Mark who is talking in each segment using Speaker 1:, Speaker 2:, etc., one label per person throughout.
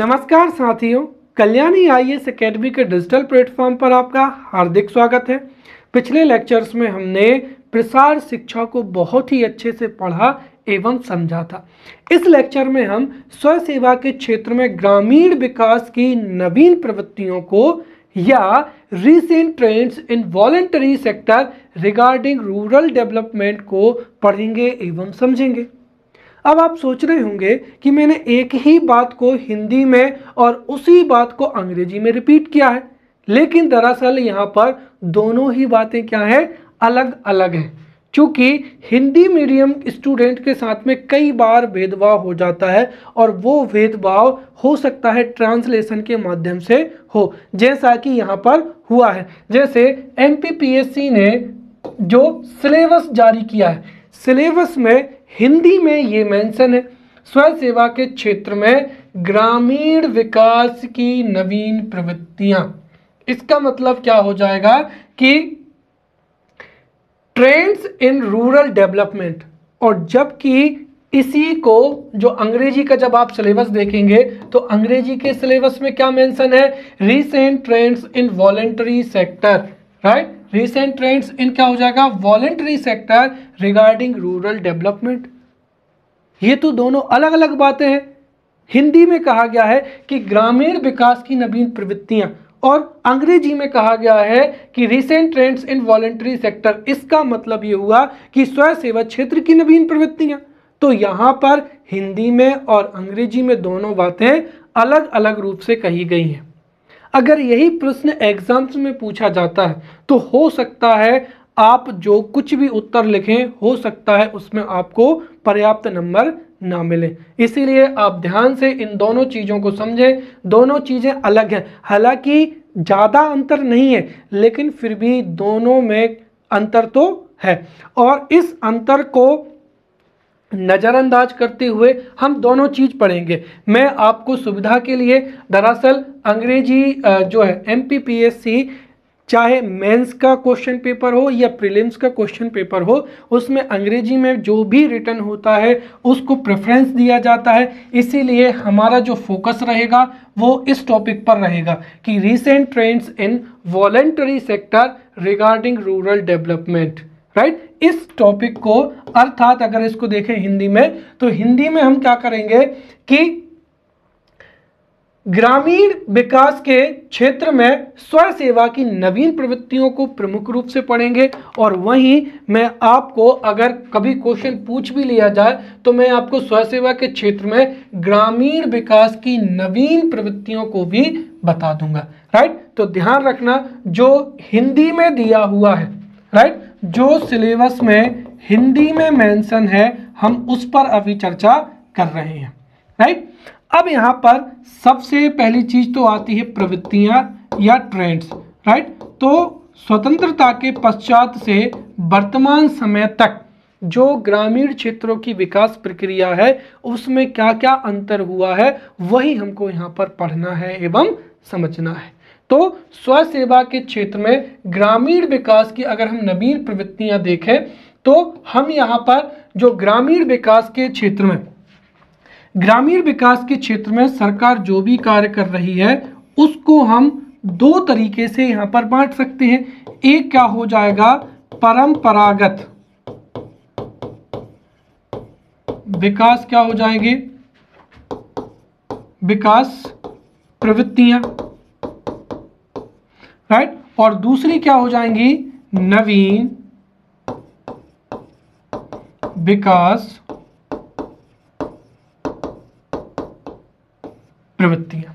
Speaker 1: नमस्कार साथियों Kalyani I S academy के डिजिटल प्लेटफॉर्म पर आपका हार्दिक स्वागत है पिछले लेक्चर्स में हमने प्रसार शिक्षा को बहुत ही अच्छे से पढ़ा एवं समझा था इस लेक्चर में हम स्व सेवा के क्षेत्र में ग्रामीण विकास की नवीन प्रवृत्तियों को या recent trends in voluntary sector regarding rural development को पढ़ेंगे एवं समझेंगे अब आप सोच रहे होंगे कि मैंने एक ही बात को हिंदी में और उसी बात को अंग्रेजी में रिपीट किया है लेकिन दरअसल यहाँ पर दोनों ही बातें क्या हैं अलग अलग हैं क्योंकि हिंदी मीडियम स्टूडेंट के साथ में कई बार भेदभाव हो जाता है और वो भेदभाव हो सकता है ट्रांसलेशन के माध्यम से हो जैसा कि यहाँ पर हुआ है जैसे एम ने जो सिलेबस जारी किया है सिलेबस में हिंदी में ये मेंशन है स्वयं सेवा के क्षेत्र में ग्रामीण विकास की नवीन प्रवृत्तियां इसका मतलब क्या हो जाएगा कि ट्रेंड्स इन रूरल डेवलपमेंट और जबकि इसी को जो अंग्रेजी का जब आप सिलेबस देखेंगे तो अंग्रेजी के सिलेबस में क्या मेंशन है recent trends in voluntary sector right recent trends in क्या हो जाएगा voluntary sector regarding rural development ये तो दोनों अलग अलग बातें हैं हिंदी में कहा गया है कि ग्रामीण विकास की नवीन प्रवृत्तियां और अंग्रेजी में कहा गया है कि recent trends in voluntary sector इसका मतलब ये हुआ कि स्वयं क्षेत्र की नवीन प्रवृत्तियां तो यहाँ पर हिंदी में और अंग्रेजी में दोनों बातें अलग अलग रूप से कही गई हैं अगर यही प्रश्न एग्जाम्स में पूछा जाता है तो हो सकता है आप जो कुछ भी उत्तर लिखें हो सकता है उसमें आपको पर्याप्त नंबर ना मिले इसीलिए आप ध्यान से इन दोनों चीज़ों को समझें दोनों चीज़ें अलग हैं हालांकि ज़्यादा अंतर नहीं है लेकिन फिर भी दोनों में अंतर तो है और इस अंतर को नज़रअंदाज करते हुए हम दोनों चीज़ पढ़ेंगे मैं आपको सुविधा के लिए दरअसल अंग्रेजी जो है M P P S C चाहे मेंस का क्वेश्चन पेपर हो या प्रीलिम्स का क्वेश्चन पेपर हो उसमें अंग्रेजी में जो भी रिटर्न होता है उसको प्रेफरेंस दिया जाता है इसीलिए हमारा जो फोकस रहेगा वो इस टॉपिक पर रहेगा कि recent trends in voluntary sector regarding rural development right इस टॉपिक को अर्थात अगर इसको देखें हिंदी में तो हिंदी में हम क्या करेंगे कि ग्रामीण विकास के क्षेत्र में स्व सेवा की नवीन प्रवृत्तियों को प्रमुख रूप से पढ़ेंगे और वहीं मैं आपको अगर कभी क्वेश्चन पूछ भी लिया जाए तो मैं आपको स्वयं सेवा के क्षेत्र में ग्रामीण विकास की नवीन प्रवृत्तियों को भी बता दूंगा राइट तो ध्यान रखना जो हिंदी में दिया हुआ है राइट जो सिलेबस में हिंदी में मेंशन है हम उस पर अभी चर्चा कर रहे हैं राइट अब यहाँ पर सबसे पहली चीज तो आती है प्रवृत्तियाँ या ट्रेंड्स राइट तो स्वतंत्रता के पश्चात से वर्तमान समय तक जो ग्रामीण क्षेत्रों की विकास प्रक्रिया है उसमें क्या क्या अंतर हुआ है वही हमको यहाँ पर पढ़ना है एवं समझना है तो स्व सेवा के क्षेत्र में ग्रामीण विकास की अगर हम नवीन प्रवृत्तियां देखें तो हम यहां पर जो ग्रामीण विकास के क्षेत्र में ग्रामीण विकास के क्षेत्र में सरकार जो भी कार्य कर रही है उसको हम दो तरीके से यहां पर बांट सकते हैं एक क्या हो जाएगा परंपरागत विकास क्या हो जाएंगे विकास प्रवृत्तियां राइट और दूसरी क्या हो जाएंगी नवीन विकास प्रवृत्तियां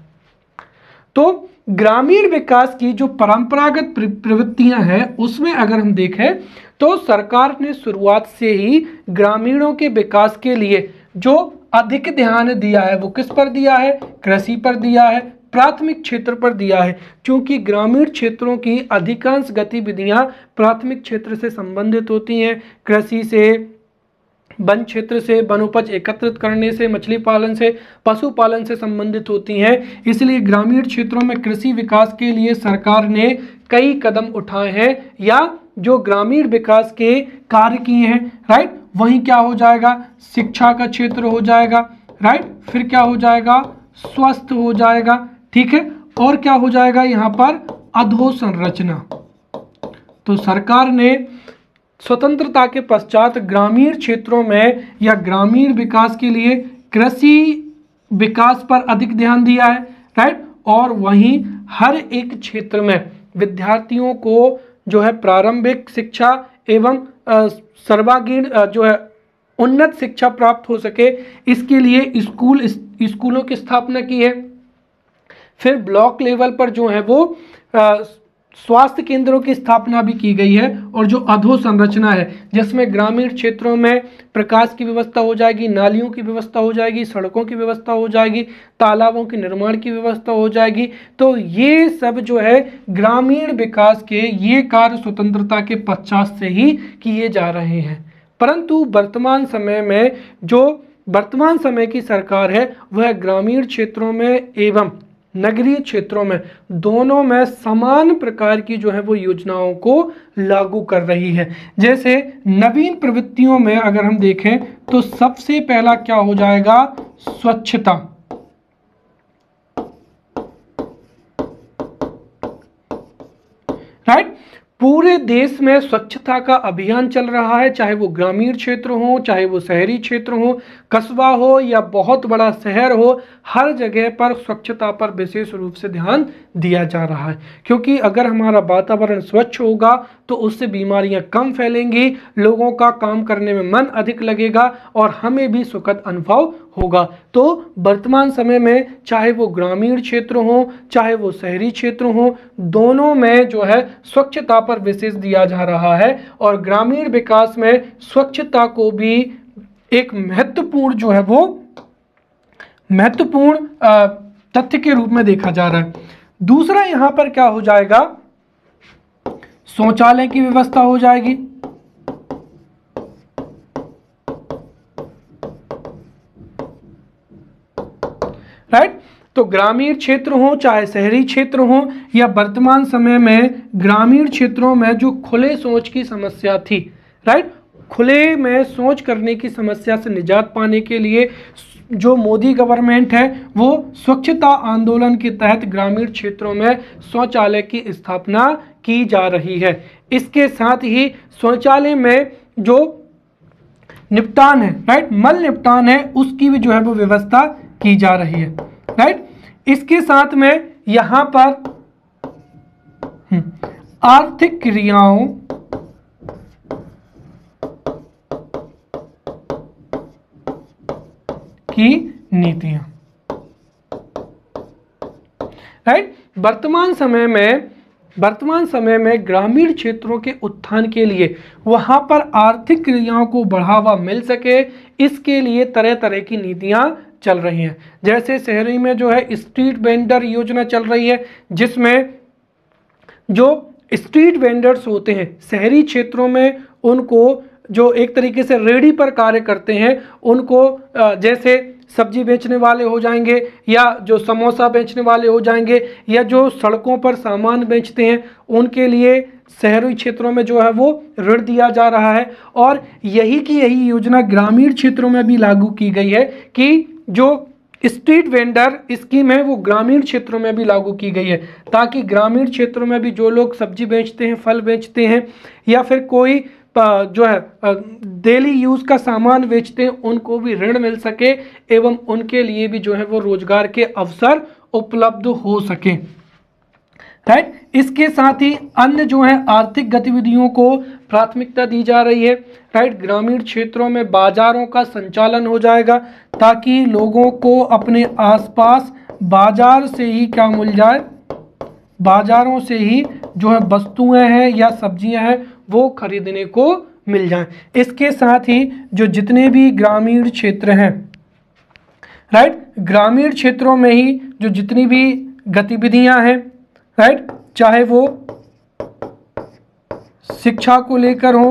Speaker 1: तो ग्रामीण विकास की जो परंपरागत प्रवृत्तियां हैं उसमें अगर हम देखें तो सरकार ने शुरुआत से ही ग्रामीणों के विकास के लिए जो अधिक ध्यान दिया है वो किस पर दिया है कृषि पर दिया है प्राथमिक क्षेत्र पर दिया है क्योंकि ग्रामीण क्षेत्रों की अधिकांश गतिविधियां प्राथमिक क्षेत्र से संबंधित होती हैं कृषि से वन क्षेत्र से वनोपज एकत्रित करने से मछली पालन से पशुपालन से संबंधित होती हैं इसलिए ग्रामीण क्षेत्रों में कृषि विकास के लिए सरकार ने कई कदम उठाए हैं या जो ग्रामीण विकास के कार्य किए हैं राइट वहीं क्या हो जाएगा शिक्षा का क्षेत्र हो जाएगा राइट फिर क्या हो जाएगा स्वस्थ हो जाएगा ठीक है और क्या हो जाएगा यहाँ पर अधोसंरचना तो सरकार ने स्वतंत्रता के पश्चात ग्रामीण क्षेत्रों में या ग्रामीण विकास के लिए कृषि विकास पर अधिक ध्यान दिया है राइट और वहीं हर एक क्षेत्र में विद्यार्थियों को जो है प्रारंभिक शिक्षा एवं सर्वागीण जो है उन्नत शिक्षा प्राप्त हो सके इसके लिए स्कूल इस, स्कूलों की स्थापना की है फिर ब्लॉक लेवल पर जो है वो स्वास्थ्य केंद्रों की स्थापना भी की गई है और जो अधोसंरचना है जिसमें ग्रामीण क्षेत्रों में प्रकाश की व्यवस्था हो जाएगी नालियों की व्यवस्था हो जाएगी सड़कों की व्यवस्था हो जाएगी तालाबों के निर्माण की व्यवस्था हो जाएगी तो ये सब जो है ग्रामीण विकास के ये कार्य स्वतंत्रता के पश्चात से ही किए जा रहे हैं परंतु वर्तमान समय में जो वर्तमान समय की सरकार है वह ग्रामीण क्षेत्रों में एवं नगरीय क्षेत्रों में दोनों में समान प्रकार की जो है वो योजनाओं को लागू कर रही है जैसे नवीन प्रवृत्तियों में अगर हम देखें तो सबसे पहला क्या हो जाएगा स्वच्छता राइट right? पूरे देश में स्वच्छता का अभियान चल रहा है चाहे वो ग्रामीण क्षेत्र हो चाहे वो शहरी क्षेत्र हो कस्बा हो या बहुत बड़ा शहर हो हर जगह पर स्वच्छता पर विशेष रूप से ध्यान दिया जा रहा है क्योंकि अगर हमारा वातावरण स्वच्छ होगा तो उससे बीमारियां कम फैलेंगी लोगों का काम करने में मन अधिक लगेगा और हमें भी सुखद अनुभव होगा तो वर्तमान समय में चाहे वो ग्रामीण क्षेत्र हो चाहे वो शहरी क्षेत्र हो दोनों में जो है स्वच्छता पर विशेष दिया जा रहा है और ग्रामीण विकास में स्वच्छता को भी एक महत्वपूर्ण जो है वो महत्वपूर्ण तथ्य के रूप में देखा जा रहा है दूसरा यहां पर क्या हो जाएगा शौचालय की व्यवस्था हो जाएगी राइट तो ग्रामीण क्षेत्र हो चाहे शहरी क्षेत्र हो या वर्तमान समय में ग्रामीण क्षेत्रों में जो खुले शौच की समस्या थी राइट खुले में सोच करने की समस्या से निजात पाने के लिए जो मोदी गवर्नमेंट है वो स्वच्छता आंदोलन के तहत ग्रामीण क्षेत्रों में शौचालय की स्थापना की जा रही है इसके साथ ही शौचालय में जो निपटान है राइट मल निपटान है उसकी भी जो है वो व्यवस्था की जा रही है राइट इसके साथ में यहाँ पर हम्म, आर्थिक क्रियाओं की नीतियां राइट वर्तमान समय में वर्तमान समय में ग्रामीण क्षेत्रों के उत्थान के लिए वहां पर आर्थिक क्रियाओं को बढ़ावा मिल सके इसके लिए तरह तरह की नीतियां चल रही हैं जैसे शहरी में जो है स्ट्रीट वेंडर योजना चल रही है जिसमें जो स्ट्रीट वेंडर्स होते हैं शहरी क्षेत्रों में उनको जो एक तरीके से रेडी पर कार्य करते हैं उनको जैसे सब्जी बेचने वाले हो जाएंगे या जो समोसा बेचने वाले हो जाएंगे या जो सड़कों पर सामान बेचते हैं उनके लिए शहरी क्षेत्रों में जो है वो ऋण दिया जा रहा है और यही की यही योजना ग्रामीण क्षेत्रों में भी लागू की गई है कि जो स्ट्रीट वेंडर स्कीम है वो ग्रामीण क्षेत्रों में भी लागू की गई है ताकि ग्रामीण क्षेत्रों में भी जो लोग सब्जी बेचते हैं फल बेचते हैं या फिर कोई जो है डेली यूज़ का सामान बेचते हैं उनको भी ऋण मिल सके एवं उनके लिए भी जो है वो रोजगार के अवसर उपलब्ध हो सके राइट इसके साथ ही अन्य जो है आर्थिक गतिविधियों को प्राथमिकता दी जा रही है राइट ग्रामीण क्षेत्रों में बाजारों का संचालन हो जाएगा ताकि लोगों को अपने आसपास बाजार से ही क्या मिल जाए बाजारों से ही जो है वस्तुएं हैं या सब्जियां हैं वो खरीदने को मिल जाए इसके साथ ही जो जितने भी ग्रामीण क्षेत्र हैं राइट ग्रामीण क्षेत्रों में ही जो जितनी भी गतिविधियां हैं राइट चाहे वो शिक्षा को लेकर हो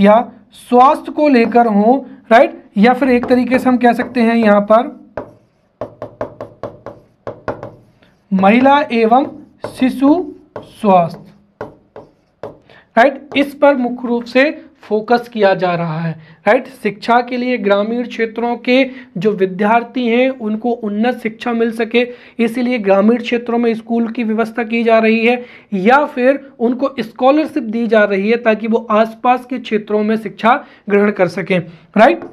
Speaker 1: या स्वास्थ्य को लेकर हो राइट या फिर एक तरीके से हम कह सकते हैं यहां पर महिला एवं शिशु स्वास्थ्य राइट इस पर मुख्य रूप से फोकस किया जा रहा है राइट शिक्षा के लिए ग्रामीण क्षेत्रों के जो विद्यार्थी हैं उनको उन्नत शिक्षा मिल सके इसीलिए ग्रामीण क्षेत्रों में स्कूल की व्यवस्था की जा रही है या फिर उनको स्कॉलरशिप दी जा रही है ताकि वो आसपास के क्षेत्रों में शिक्षा ग्रहण कर सकें राइट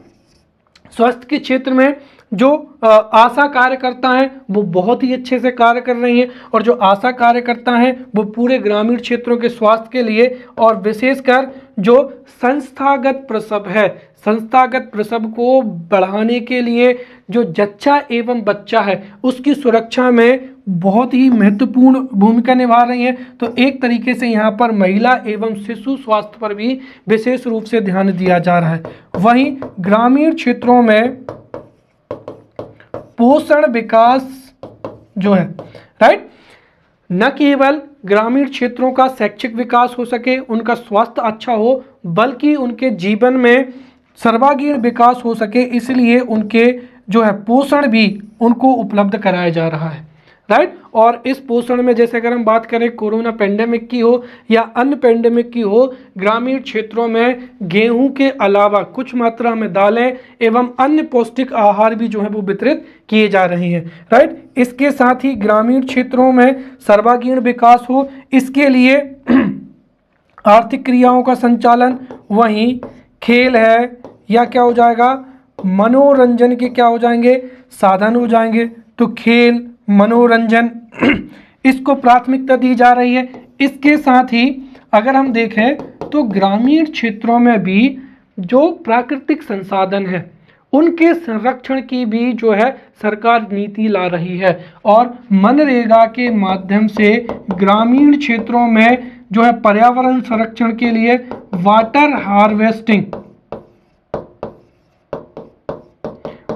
Speaker 1: स्वास्थ्य के क्षेत्र में जो आशा कार्यकर्ता हैं वो बहुत ही अच्छे से कार्य कर रही हैं और जो आशा कार्यकर्ता हैं वो पूरे ग्रामीण क्षेत्रों के स्वास्थ्य के लिए और विशेषकर जो संस्थागत प्रसव है संस्थागत प्रसव को बढ़ाने के लिए जो जच्चा एवं बच्चा है उसकी सुरक्षा में बहुत ही महत्वपूर्ण भूमिका निभा रही हैं तो एक तरीके से यहाँ पर महिला एवं शिशु स्वास्थ्य पर भी विशेष रूप से ध्यान दिया जा रहा है वहीं ग्रामीण क्षेत्रों में पोषण विकास जो है राइट न केवल ग्रामीण क्षेत्रों का शैक्षिक विकास हो सके उनका स्वास्थ्य अच्छा हो बल्कि उनके जीवन में सर्वागीण विकास हो सके इसलिए उनके जो है पोषण भी उनको उपलब्ध कराया जा रहा है राइट और इस पोषण में जैसे अगर हम बात करें कोरोना पेंडेमिक की हो या अन्य पेंडेमिक की हो ग्रामीण क्षेत्रों में गेहूं के अलावा कुछ मात्रा में दालें एवं अन्य पौष्टिक आहार भी जो है वो वितरित किए जा रहे हैं राइट इसके साथ ही ग्रामीण क्षेत्रों में सर्वागीण विकास हो इसके लिए आर्थिक क्रियाओं का संचालन वहीं खेल है या क्या हो जाएगा मनोरंजन के क्या हो जाएंगे साधन हो जाएंगे तो खेल मनोरंजन इसको प्राथमिकता दी जा रही है इसके साथ ही अगर हम देखें तो ग्रामीण क्षेत्रों में भी जो प्राकृतिक संसाधन है उनके संरक्षण की भी जो है सरकार नीति ला रही है और मनरेगा के माध्यम से ग्रामीण क्षेत्रों में जो है पर्यावरण संरक्षण के लिए वाटर हार्वेस्टिंग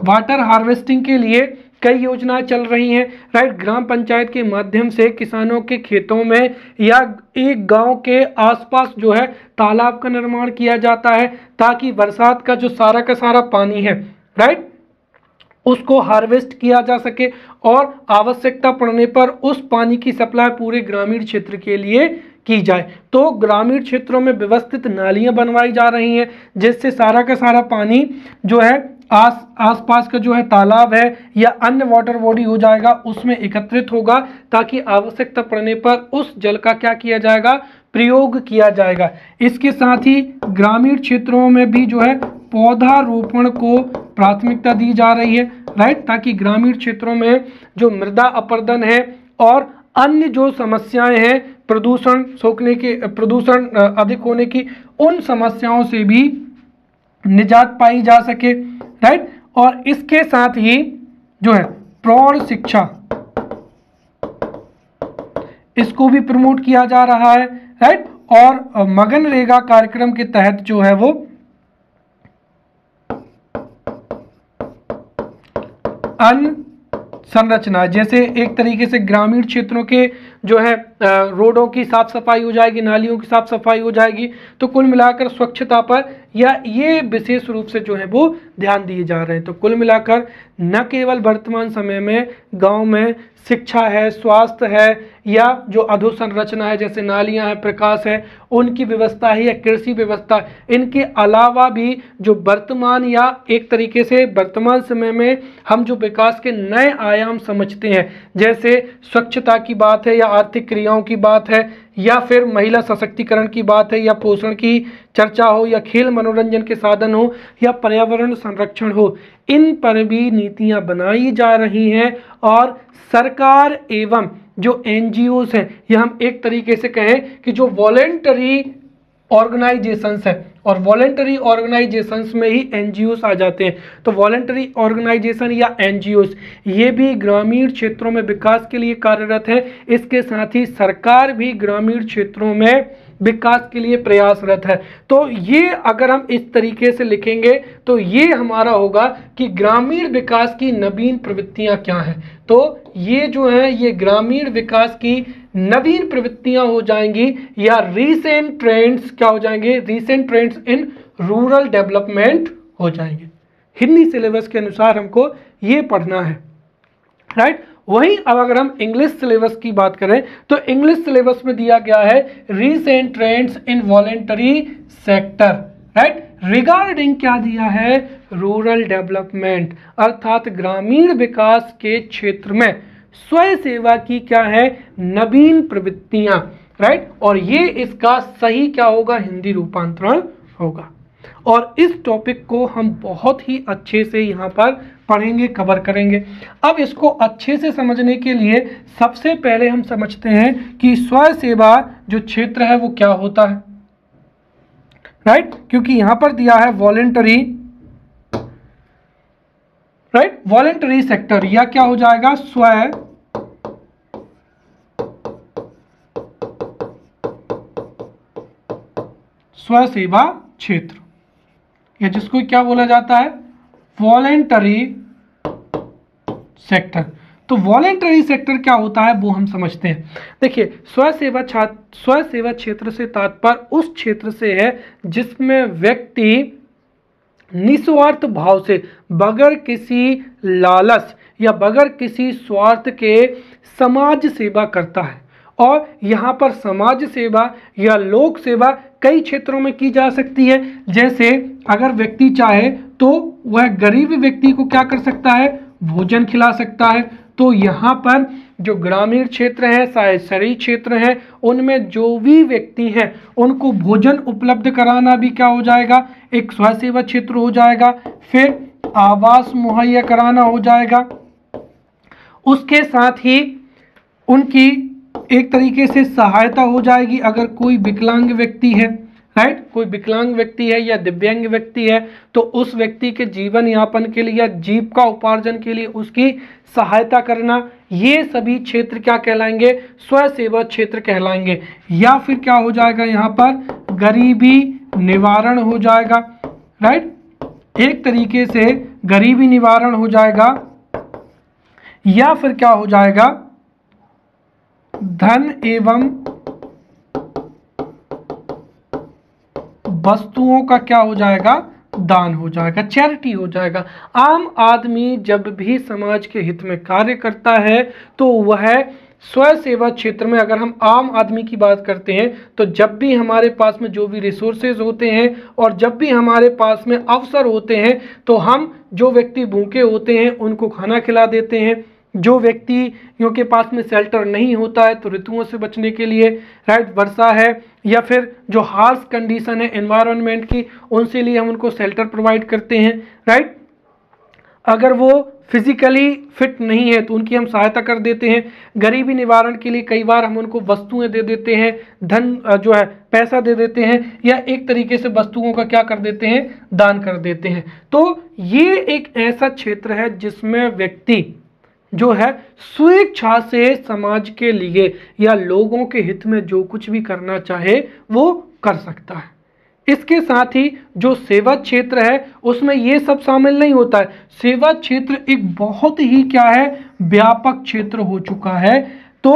Speaker 1: वाटर हार्वेस्टिंग के लिए कई योजनाएं चल रही हैं राइट ग्राम पंचायत के माध्यम से किसानों के खेतों में या एक गांव के आसपास जो है तालाब का निर्माण किया जाता है ताकि बरसात का जो सारा का सारा पानी है राइट उसको हार्वेस्ट किया जा सके और आवश्यकता पड़ने पर उस पानी की सप्लाई पूरे ग्रामीण क्षेत्र के लिए की जाए तो ग्रामीण क्षेत्रों में व्यवस्थित नालियां बनवाई जा रही हैं जिससे सारा का सारा पानी जो है आस आसपास का जो है तालाब है या अन्य वाटर बॉडी हो जाएगा उसमें एकत्रित होगा ताकि आवश्यकता पड़ने पर उस जल का क्या किया जाएगा प्रयोग किया जाएगा इसके साथ ही ग्रामीण क्षेत्रों में भी जो है पौधा रोपण को प्राथमिकता दी जा रही है राइट ताकि ग्रामीण क्षेत्रों में जो मृदा अपर्दन है और अन्य जो समस्याएं हैं प्रदूषण सोखने के प्रदूषण अधिक होने की उन समस्याओं से भी निजात पाई जा सके राइट और इसके साथ ही जो है प्रौढ़ शिक्षा इसको भी प्रमोट किया जा रहा है राइट और मगनरेगा कार्यक्रम के तहत जो है वो अन संरचना जैसे एक तरीके से ग्रामीण क्षेत्रों के जो है रोडों की साफ़ सफाई हो जाएगी नालियों की साफ़ सफाई हो जाएगी तो कुल मिलाकर स्वच्छता पर या ये विशेष रूप से जो है वो ध्यान दिए जा रहे हैं तो कुल मिलाकर न केवल वर्तमान समय में गांव में शिक्षा है स्वास्थ्य है या जो अधोसंरचना है जैसे नालियां हैं प्रकाश है उनकी व्यवस्था है या कृषि व्यवस्था इनके अलावा भी जो वर्तमान या एक तरीके से वर्तमान समय में हम जो विकास के नए आयाम समझते हैं जैसे स्वच्छता की बात है या आर्थिक क्रिया महिलाओं की बात है या फिर महिला सशक्तिकरण की बात है या पोषण की चर्चा हो या खेल मनोरंजन के साधन हो या पर्यावरण संरक्षण हो इन पर भी नीतियां बनाई जा रही हैं और सरकार एवं जो एन हैं यह हम एक तरीके से कहें कि जो वॉलेंटरी ऑर्गेनाइजेशंस हैं और वॉलेंटरी ऑर्गेनाइजेशंस में ही एन आ जाते हैं तो वॉलेंटरी ऑर्गेनाइजेशन या एन ये भी ग्रामीण क्षेत्रों में विकास के लिए कार्यरत है इसके साथ ही सरकार भी ग्रामीण क्षेत्रों में विकास के लिए प्रयासरत है तो ये अगर हम इस तरीके से लिखेंगे तो ये हमारा होगा कि ग्रामीण विकास की नवीन प्रवृत्तियां क्या हैं तो ये जो है ये ग्रामीण विकास की नवीन प्रवृत्तियां हो जाएंगी या रीसेंट ट्रेंड्स क्या हो जाएंगे recent trends in rural development हो जाएंगे हिंदी सिलेबस के अनुसार हमको ये पढ़ना है राइट right? वहीं अब अगर हम इंग्लिश सिलेबस की बात करें तो इंग्लिश सिलेबस में दिया गया है recent trends in voluntary sector right regarding क्या दिया है रूरल डेवलपमेंट अर्थात ग्रामीण विकास के क्षेत्र में स्वयं सेवा की क्या है नवीन प्रवृत्तियां राइट और ये इसका सही क्या होगा हिंदी रूपांतरण होगा और इस टॉपिक को हम बहुत ही अच्छे से यहां पर पढ़ेंगे कवर करेंगे अब इसको अच्छे से समझने के लिए सबसे पहले हम समझते हैं कि स्व सेवा जो क्षेत्र है वो क्या होता है राइट right? क्योंकि यहां पर दिया है वॉलेंटरी राइट वॉलेंटरी सेक्टर या क्या हो जाएगा स्व सेवा क्षेत्र या जिसको क्या बोला जाता है वॉलेंटरी सेक्टर तो वॉलेंटरी सेक्टर क्या होता है वो हम समझते हैं देखिए स्वसेवा छात्र स्वसेवा क्षेत्र से तात्पर्य उस क्षेत्र से है जिसमें व्यक्ति निस्वार्थ भाव से बगैर किसी लालच या बगैर किसी स्वार्थ के समाज सेवा करता है और यहाँ पर समाज सेवा या लोक सेवा कई क्षेत्रों में की जा सकती है जैसे अगर व्यक्ति चाहे तो वह गरीब व्यक्ति को क्या कर सकता है भोजन खिला सकता है तो यहाँ पर जो ग्रामीण क्षेत्र हैं चाहे शहरी क्षेत्र हैं उनमें जो भी व्यक्ति हैं उनको भोजन उपलब्ध कराना भी क्या हो जाएगा एक स्वयंसेवा सेवा क्षेत्र हो जाएगा फिर आवास मुहैया कराना हो जाएगा उसके साथ ही उनकी एक तरीके से सहायता हो जाएगी अगर कोई विकलांग व्यक्ति है राइट कोई विकलांग व्यक्ति है या दिव्यांग व्यक्ति है तो उस व्यक्ति के जीवन यापन के लिए या जीव का उपार्जन के लिए उसकी सहायता करना ये सभी क्षेत्र क्या कहलाएंगे स्वयं क्षेत्र कहलाएंगे या फिर क्या हो जाएगा यहाँ पर गरीबी निवारण हो जाएगा राइट एक तरीके से गरीबी निवारण हो जाएगा या फिर क्या हो जाएगा धन एवं वस्तुओं का क्या हो जाएगा दान हो जाएगा चैरिटी हो जाएगा आम आदमी जब भी समाज के हित में कार्य करता है तो वह स्वयं सेवा क्षेत्र में अगर हम आम आदमी की बात करते हैं तो जब भी हमारे पास में जो भी रिसोर्सेज होते हैं और जब भी हमारे पास में अवसर होते हैं तो हम जो व्यक्ति भूखे होते हैं उनको खाना खिला देते हैं जो व्यक्तियों के पास में शेल्टर नहीं होता है तो ऋतुओं से बचने के लिए राइट वर्षा है या फिर जो हार्स कंडीशन है एनवायरनमेंट की उनसे लिए हम उनको शेल्टर प्रोवाइड करते हैं राइट अगर वो फिजिकली फिट नहीं है तो उनकी हम सहायता कर देते हैं गरीबी निवारण के लिए कई बार हम उनको वस्तुएं दे देते हैं धन जो है पैसा दे देते हैं या एक तरीके से वस्तुओं का क्या कर देते हैं दान कर देते हैं तो ये एक ऐसा क्षेत्र है जिसमें व्यक्ति जो है स्वेच्छा से समाज के लिए या लोगों के हित में जो कुछ भी करना चाहे वो कर सकता है इसके साथ ही जो सेवा क्षेत्र है उसमें ये सब शामिल नहीं होता है सेवा क्षेत्र एक बहुत ही क्या है व्यापक क्षेत्र हो चुका है तो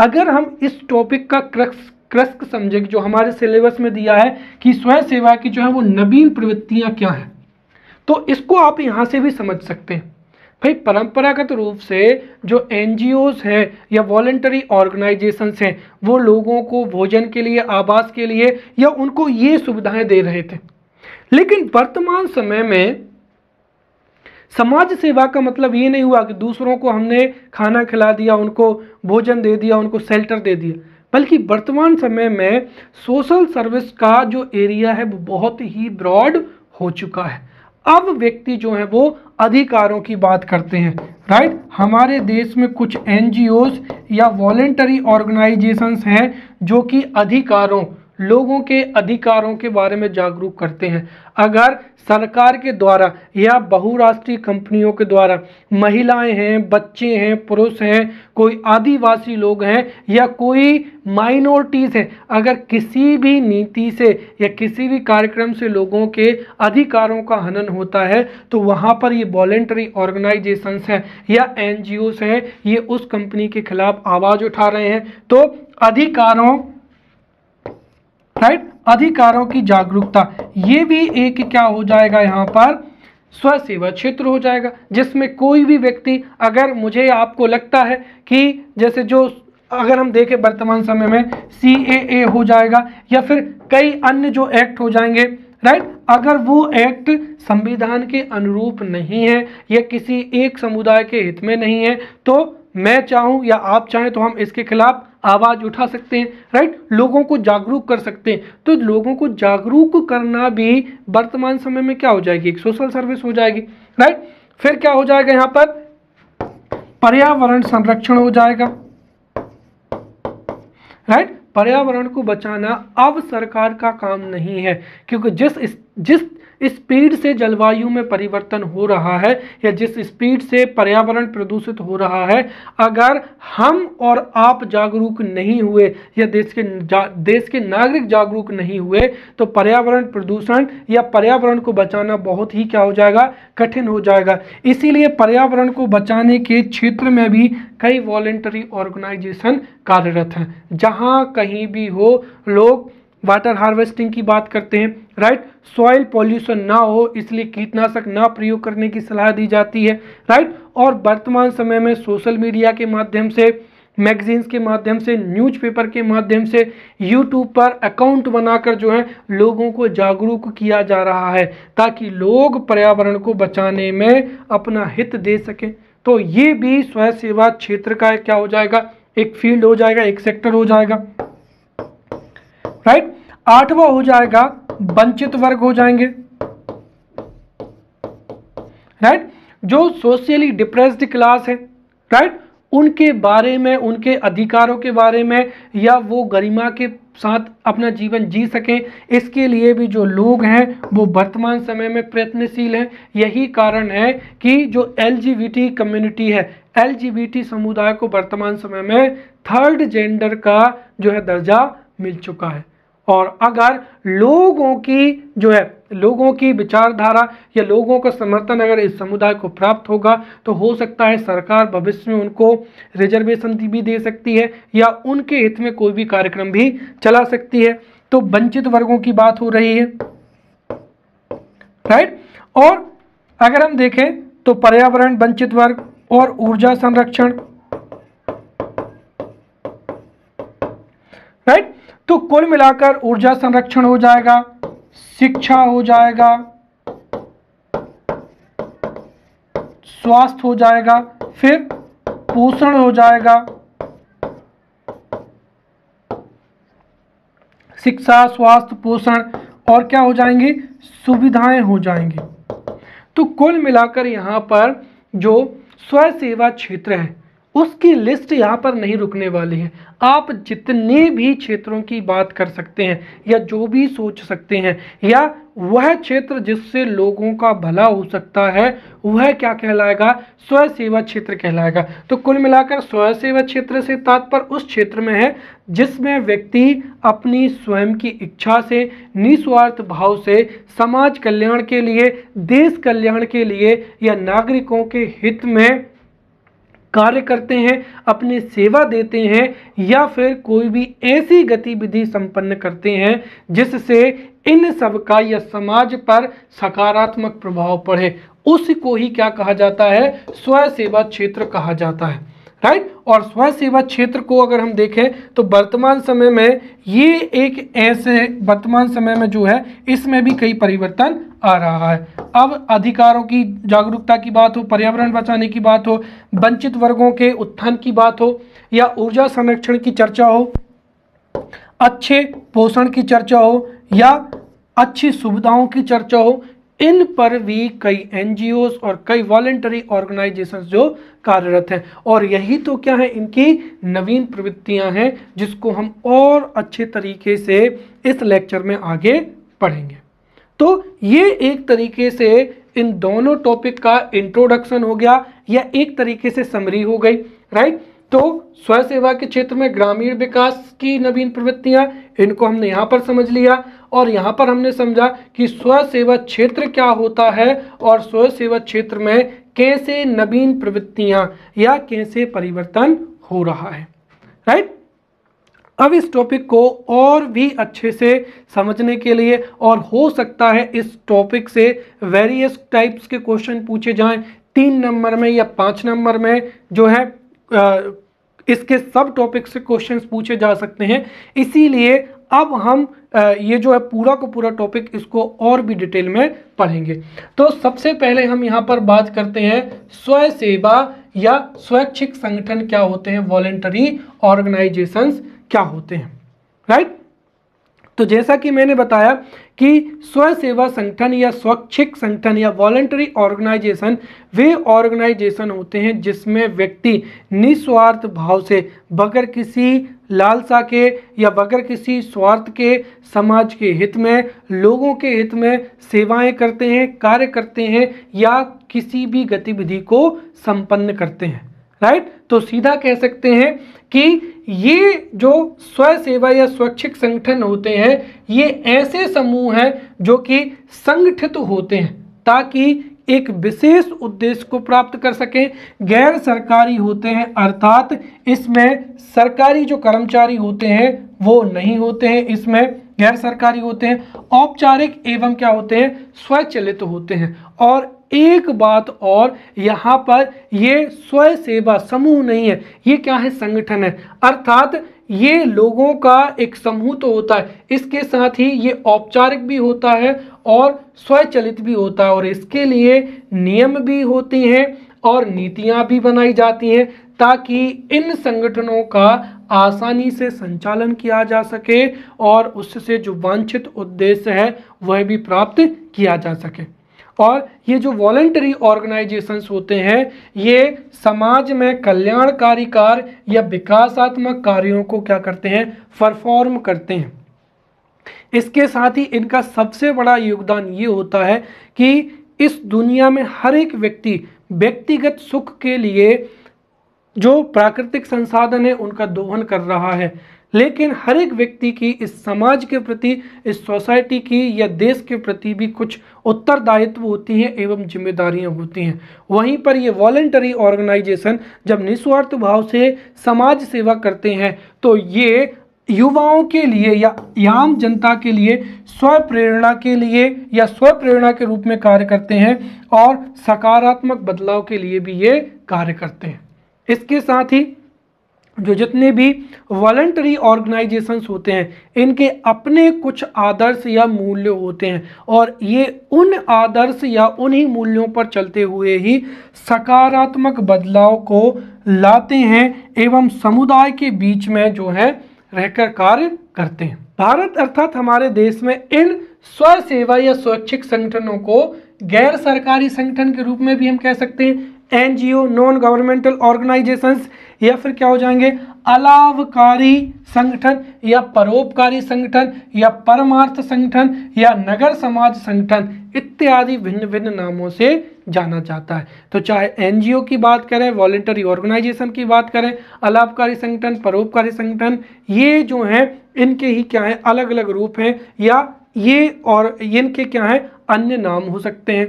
Speaker 1: अगर हम इस टॉपिक का क्रक्स क्रस्क समझे जो हमारे सिलेबस में दिया है कि स्वयं सेवा की जो है वो नवीन प्रवृत्तियां क्या हैं तो इसको आप यहाँ से भी समझ सकते हैं भाई परंपरागत रूप से जो एन हैं या वॉल्टरी ऑर्गेनाइजेशंस हैं वो लोगों को भोजन के लिए आवास के लिए या उनको ये सुविधाएं दे रहे थे लेकिन वर्तमान समय में समाज सेवा का मतलब ये नहीं हुआ कि दूसरों को हमने खाना खिला दिया उनको भोजन दे दिया उनको शेल्टर दे दिया बल्कि वर्तमान समय में सोशल सर्विस का जो एरिया है वो बहुत ही ब्रॉड हो चुका है अब व्यक्ति जो है वो अधिकारों की बात करते हैं राइट हमारे देश में कुछ एन या वॉलेंटरी ऑर्गेनाइजेशंस हैं जो कि अधिकारों लोगों के अधिकारों के बारे में जागरूक करते हैं अगर सरकार के द्वारा या बहुराष्ट्रीय कंपनियों के द्वारा महिलाएं हैं बच्चे हैं पुरुष हैं कोई आदिवासी लोग हैं या कोई माइनॉरिटीज़ हैं अगर किसी भी नीति से या किसी भी कार्यक्रम से लोगों के अधिकारों का हनन होता है तो वहाँ पर ये वॉलेंट्री ऑर्गेनाइजेशंस हैं या एन हैं ये उस कंपनी के खिलाफ आवाज़ उठा रहे हैं तो अधिकारों राइट अधिकारों की जागरूकता ये भी एक क्या हो जाएगा यहाँ पर स्वसेवा क्षेत्र हो जाएगा जिसमें कोई भी व्यक्ति अगर मुझे आपको लगता है कि जैसे जो अगर हम देखें वर्तमान समय में सी ए हो जाएगा या फिर कई अन्य जो एक्ट हो जाएंगे राइट अगर वो एक्ट संविधान के अनुरूप नहीं है या किसी एक समुदाय के हित में नहीं है तो मैं चाहूँ या आप चाहें तो हम इसके खिलाफ आवाज़ उठा सकते हैं राइट लोगों को जागरूक कर सकते हैं तो लोगों को जागरूक करना भी वर्तमान समय में क्या हो जाएगी एक सोशल सर्विस हो जाएगी राइट फिर क्या हो जाएगा यहां पर पर्यावरण संरक्षण हो जाएगा राइट पर्यावरण को बचाना अब सरकार का काम नहीं है क्योंकि जिस जिस स्पीड से जलवायु में परिवर्तन हो रहा है या जिस स्पीड से पर्यावरण प्रदूषित हो रहा है अगर हम और आप जागरूक नहीं हुए या देश के देश के नागरिक जागरूक नहीं हुए तो पर्यावरण प्रदूषण या पर्यावरण को बचाना बहुत ही क्या हो जाएगा कठिन हो जाएगा इसीलिए पर्यावरण को बचाने के क्षेत्र में भी कई वॉलेंटरी ऑर्गेनाइजेशन कार्यरत हैं जहाँ कहीं भी हो लोग वाटर हार्वेस्टिंग की बात करते हैं राइट सॉइल पॉल्यूशन ना हो इसलिए कीटनाशक ना प्रयोग करने की सलाह दी जाती है राइट और वर्तमान समय में सोशल मीडिया के माध्यम से मैगजीन्स के माध्यम से न्यूज़पेपर के माध्यम से यूट्यूब पर अकाउंट बनाकर जो है लोगों को जागरूक किया जा रहा है ताकि लोग पर्यावरण को बचाने में अपना हित दे सकें तो ये भी स्वयं सेवा क्षेत्र का क्या हो जाएगा एक फील्ड हो जाएगा एक सेक्टर हो जाएगा राइट आठवा हो जाएगा वंचित वर्ग हो जाएंगे राइट जो सोशली डिप्रेस्ड क्लास है राइट उनके बारे में उनके अधिकारों के बारे में या वो गरिमा के साथ अपना जीवन जी सकें इसके लिए भी जो लोग हैं वो वर्तमान समय में प्रयत्नशील हैं यही कारण है कि जो एल कम्युनिटी है एल समुदाय को वर्तमान समय में थर्ड जेंडर का जो है दर्जा मिल चुका है और अगर लोगों की जो है लोगों की विचारधारा या लोगों का समर्थन अगर इस समुदाय को प्राप्त होगा तो हो सकता है सरकार भविष्य में उनको रिजर्वेशन भी दे सकती है या उनके हित में कोई भी कार्यक्रम भी चला सकती है तो वंचित वर्गों की बात हो रही है राइट और अगर हम देखें तो पर्यावरण वंचित वर्ग और ऊर्जा संरक्षण राइट तो कुल मिलाकर ऊर्जा संरक्षण हो जाएगा शिक्षा हो जाएगा स्वास्थ्य हो जाएगा फिर पोषण हो जाएगा शिक्षा स्वास्थ्य पोषण और क्या हो जाएंगी सुविधाएं हो जाएंगी तो कुल मिलाकर यहां पर जो स्वयं सेवा क्षेत्र है उसकी लिस्ट यहाँ पर नहीं रुकने वाली है आप जितने भी क्षेत्रों की बात कर सकते हैं या जो भी सोच सकते हैं या वह क्षेत्र जिससे लोगों का भला हो सकता है वह क्या कहलाएगा स्वयं सेवा क्षेत्र कहलाएगा तो कुल मिलाकर स्वयं सेवा क्षेत्र से तात्पर्य उस क्षेत्र में है जिसमें व्यक्ति अपनी स्वयं की इच्छा से निस्वार्थ भाव से समाज कल्याण के लिए देश कल्याण के लिए या नागरिकों के हित में कार्य करते हैं अपनी सेवा देते हैं या फिर कोई भी ऐसी गतिविधि संपन्न करते हैं जिससे इन सब का या समाज पर सकारात्मक प्रभाव पड़े उसको ही क्या कहा जाता है स्वयं सेवा क्षेत्र कहा जाता है राइट और स्व सेवा क्षेत्र को अगर हम देखें तो वर्तमान समय में ये एक ऐसे वर्तमान समय में जो है इसमें भी कई परिवर्तन आ रहा है अब अधिकारों की जागरूकता की बात हो पर्यावरण बचाने की बात हो वंचित वर्गों के उत्थान की बात हो या ऊर्जा संरक्षण की चर्चा हो अच्छे पोषण की चर्चा हो या अच्छी सुविधाओं की चर्चा हो इन पर भी कई एनजीओस और कई वॉलेंटरी ऑर्गेनाइजेशंस जो कार्यरत हैं और यही तो क्या है इनकी नवीन प्रवृत्तियां हैं जिसको हम और अच्छे तरीके से इस लेक्चर में आगे पढ़ेंगे तो ये एक तरीके से इन दोनों टॉपिक का इंट्रोडक्शन हो गया या एक तरीके से समरी हो गई राइट तो स्वयं सेवा के क्षेत्र में ग्रामीण विकास की नवीन प्रवृत्तियां इनको हमने यहाँ पर समझ लिया और यहाँ पर हमने समझा कि स्व सेवा क्षेत्र क्या होता है और स्व सेवा क्षेत्र में कैसे नवीन प्रवृत्तियाँ या कैसे परिवर्तन हो रहा है राइट अब इस टॉपिक को और भी अच्छे से समझने के लिए और हो सकता है इस टॉपिक से वेरियस टाइप्स के क्वेश्चन पूछे जाएं तीन नंबर में या पाँच नंबर में जो है आ, इसके सब टॉपिक से क्वेश्चंस पूछे जा सकते हैं इसीलिए अब हम ये जो है पूरा का पूरा टॉपिक इसको और भी डिटेल में पढ़ेंगे तो सबसे पहले हम यहाँ पर बात करते हैं स्वयसेवा सेवा या स्वैच्छिक संगठन क्या होते हैं वॉलेंटरी ऑर्गेनाइजेशंस क्या होते हैं राइट तो जैसा कि मैंने बताया कि स्वय सेवा संगठन या स्वैच्छिक संगठन या वॉलेंटरी ऑर्गेनाइजेशन वे ऑर्गेनाइजेशन होते हैं जिसमें व्यक्ति निस्वार्थ भाव से बगैर किसी लालसा के या बगैर किसी स्वार्थ के समाज के हित में लोगों के हित में सेवाएं करते हैं कार्य करते हैं या किसी भी गतिविधि को संपन्न करते हैं राइट तो सीधा कह सकते हैं कि ये जो सेवा या स्वैच्छिक संगठन होते हैं ये ऐसे समूह हैं जो कि संगठित होते हैं ताकि एक विशेष उद्देश्य को प्राप्त कर सकें गैर सरकारी होते हैं अर्थात इसमें सरकारी जो कर्मचारी होते हैं वो नहीं होते हैं इसमें गैर सरकारी होते हैं औपचारिक एवं क्या होते हैं स्वचलित होते हैं और एक बात और यहाँ पर ये स्वयं सेवा समूह नहीं है ये क्या है संगठन है अर्थात ये लोगों का एक समूह तो होता है इसके साथ ही ये औपचारिक भी होता है और स्वचलित भी होता है और इसके लिए नियम भी होते हैं और नीतियाँ भी बनाई जाती हैं ताकि इन संगठनों का आसानी से संचालन किया जा सके और उससे जो वांछित उद्देश्य है वह भी प्राप्त किया जा सके और ये जो वॉलेंटरी ऑर्गेनाइजेशंस होते हैं ये समाज में कल्याणकारी कार्य या विकासात्मक कार्यों को क्या करते हैं परफॉर्म करते हैं इसके साथ ही इनका सबसे बड़ा योगदान ये होता है कि इस दुनिया में हर एक व्यक्ति व्यक्तिगत सुख के लिए जो प्राकृतिक संसाधन है उनका दोहन कर रहा है लेकिन हर एक व्यक्ति की इस समाज के प्रति इस सोसाइटी की या देश के प्रति भी कुछ उत्तरदायित्व होती हैं एवं जिम्मेदारियां होती हैं वहीं पर ये वॉलेंटरी ऑर्गेनाइजेशन जब निस्वार्थ भाव से समाज सेवा करते हैं तो ये युवाओं के लिए या आम जनता के लिए स्व प्रेरणा के लिए या स्व प्रेरणा के रूप में कार्य करते हैं और सकारात्मक बदलाव के लिए भी ये कार्य करते हैं इसके साथ ही जो जितने भी वॉलेंटरी ऑर्गेनाइजेशंस होते हैं इनके अपने कुछ आदर्श या मूल्य होते हैं और ये उन आदर्श या उन्हीं मूल्यों पर चलते हुए ही सकारात्मक बदलाव को लाते हैं एवं समुदाय के बीच में जो है रहकर कार्य करते हैं भारत अर्थात हमारे देश में इन स्व सेवा या स्वैच्छिक संगठनों को गैर सरकारी संगठन के रूप में भी हम कह सकते हैं एनजीओ नॉन गवर्नमेंटल ऑर्गेनाइजेशंस या फिर क्या हो जाएंगे अलावकारी संगठन या परोपकारी संगठन या परमार्थ संगठन या नगर समाज संगठन इत्यादि भिन्न भिन्न नामों से जाना जाता है तो चाहे एन की बात करें वॉलेंटरी ऑर्गेनाइजेशन की बात करें अलापकारी संगठन परोपकारी संगठन ये जो हैं इनके ही क्या हैं अलग अलग रूप हैं या ये और इनके क्या हैं अन्य नाम हो सकते हैं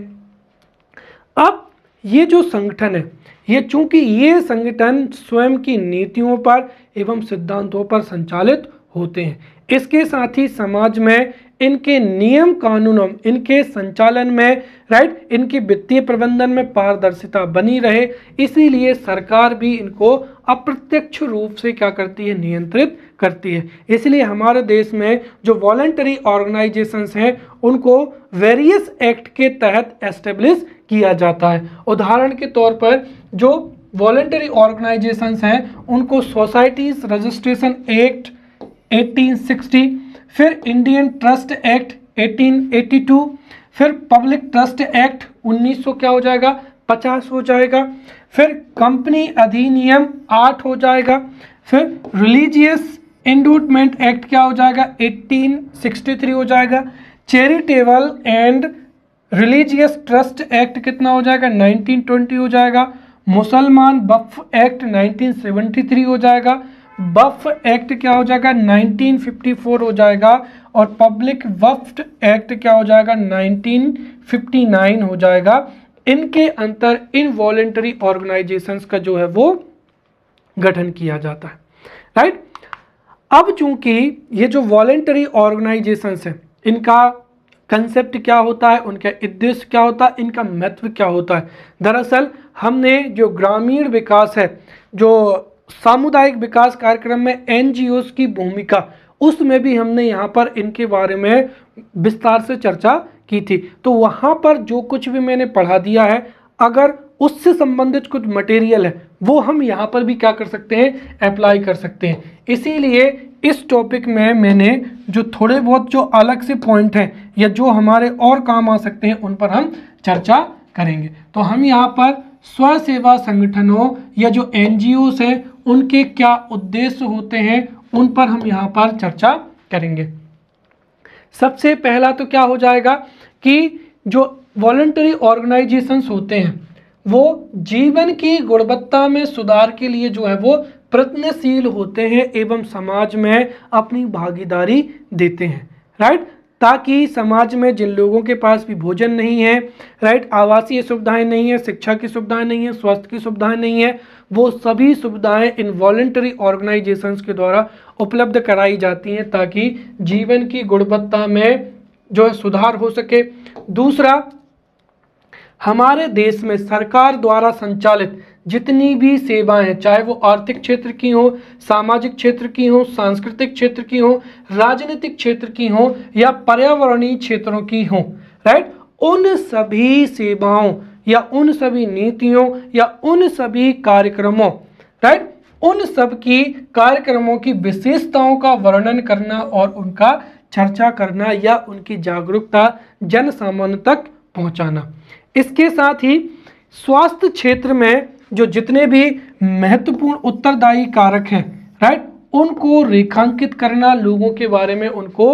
Speaker 1: अब ये जो संगठन है ये चूंकि ये संगठन स्वयं की नीतियों पर एवं सिद्धांतों पर संचालित होते हैं इसके साथ ही समाज में इनके नियम कानूनों इनके संचालन में राइट इनके वित्तीय प्रबंधन में पारदर्शिता बनी रहे इसीलिए सरकार भी इनको अप्रत्यक्ष रूप से क्या करती है नियंत्रित करती है इसलिए हमारे देश में जो वॉलेंटरी ऑर्गेनाइजेशंस हैं उनको वेरियस एक्ट के तहत एस्टेब्लिश किया जाता है उदाहरण के तौर पर जो वॉलेंटरी ऑर्गेनाइजेशंस हैं उनको सोसाइटीज़ रजिस्ट्रेशन एक्ट 1860 फिर इंडियन ट्रस्ट एक्ट 1882 फिर पब्लिक ट्रस्ट एक्ट 1900 क्या हो जाएगा 50 हो जाएगा फिर कंपनी अधिनियम 8 हो जाएगा फिर रिलीजियस इंडूटमेंट एक्ट क्या हो जाएगा 1863 हो जाएगा charitable and religious trust act कितना हो जाएगा 1920 हो जाएगा मुसलमान बफ एक्ट 1973 हो जाएगा बफ एक्ट क्या हो जाएगा 1954 हो जाएगा और पब्लिक वफ एक्ट क्या हो जाएगा 1959 हो जाएगा इनके अंतर इन वॉलेंटरी ऑर्गेनाइजेशंस का जो है वो गठन किया जाता है राइट अब चूंकि ये जो वॉलेंटरी ऑर्गेनाइजेशंस है इनका कंसेप्ट क्या होता है उनका उद्देश्य क्या होता है इनका महत्व क्या होता है दरअसल हमने जो ग्रामीण विकास है जो सामुदायिक विकास कार्यक्रम में एन की भूमिका उसमें भी हमने यहाँ पर इनके बारे में विस्तार से चर्चा की थी तो वहाँ पर जो कुछ भी मैंने पढ़ा दिया है अगर उससे संबंधित कुछ मटेरियल है वो हम यहाँ पर भी क्या कर सकते हैं अप्लाई कर सकते हैं इसीलिए इस टॉपिक में मैंने जो थोड़े बहुत जो अलग से पॉइंट हैं या जो हमारे और काम आ सकते हैं उन पर हम चर्चा करेंगे तो हम यहाँ पर सेवा संगठनों या जो एन जी है उनके क्या उद्देश्य होते हैं उन पर हम यहाँ पर चर्चा करेंगे सबसे पहला तो क्या हो जाएगा कि जो वॉल्ट्री ऑर्गेनाइजेशंस होते हैं वो जीवन की गुणवत्ता में सुधार के लिए जो है वो प्रयत्नशील होते हैं एवं समाज में अपनी भागीदारी देते हैं राइट ताकि समाज में जिन लोगों के पास भी भोजन नहीं है राइट आवासीय सुविधाएं नहीं है शिक्षा की सुविधाएं नहीं है स्वास्थ्य की सुविधाएं नहीं है वो सभी सुविधाएं इन वॉलेंटरी ऑर्गेनाइजेशंस के द्वारा उपलब्ध कराई जाती हैं ताकि जीवन की गुणवत्ता में जो है सुधार हो सके दूसरा हमारे देश में सरकार द्वारा संचालित जितनी भी सेवाएं चाहे वो आर्थिक क्षेत्र की हो सामाजिक क्षेत्र की हो सांस्कृतिक क्षेत्र की हो राजनीतिक क्षेत्र की हो या पर्यावरणीय क्षेत्रों की हो राइट उन सभी सेवाओं या उन सभी नीतियों या उन सभी कार्यक्रमों राइट उन सब की कार्यक्रमों की विशेषताओं का वर्णन करना और उनका चर्चा करना या उनकी जागरूकता जन सामान्य तक पहुंचाना इसके साथ ही स्वास्थ्य क्षेत्र में जो जितने भी महत्वपूर्ण उत्तरदायी कारक हैं राइट उनको रेखांकित करना लोगों के बारे में उनको